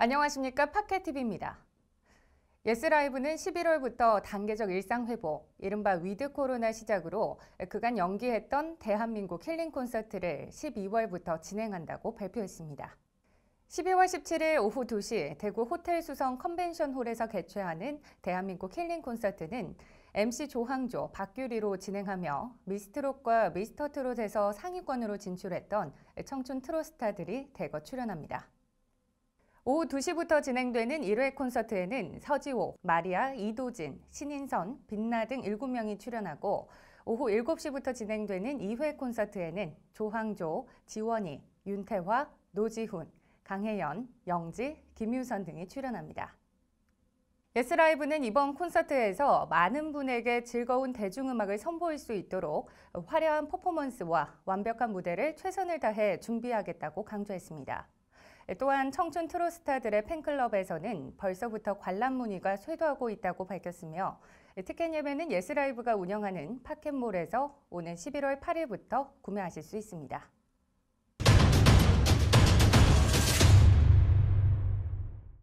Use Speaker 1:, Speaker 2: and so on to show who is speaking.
Speaker 1: 안녕하십니까 파켓TV입니다. 예스라이브는 11월부터 단계적 일상회복, 이른바 위드 코로나 시작으로 그간 연기했던 대한민국 힐링 콘서트를 12월부터 진행한다고 발표했습니다. 12월 17일 오후 2시 대구 호텔 수성 컨벤션 홀에서 개최하는 대한민국 힐링 콘서트는 MC 조항조, 박규리로 진행하며 미스트롯과 미스터트롯에서 상위권으로 진출했던 청춘 트로스타들이 대거 출연합니다. 오후 2시부터 진행되는 1회 콘서트에는 서지호, 마리아, 이도진, 신인선, 빛나 등 7명이 출연하고 오후 7시부터 진행되는 2회 콘서트에는 조항조, 지원이, 윤태화, 노지훈, 강혜연, 영지, 김유선 등이 출연합니다. 예스라이브는 이번 콘서트에서 많은 분에게 즐거운 대중음악을 선보일 수 있도록 화려한 퍼포먼스와 완벽한 무대를 최선을 다해 준비하겠다고 강조했습니다. 예, 또한 청춘 트로스타들의 팬클럽에서는 벌써부터 관람 문의가 쇄도하고 있다고 밝혔으며 예, 티켓 예매는 예스라이브가 운영하는 파켓몰에서 오는 11월 8일부터 구매하실 수 있습니다.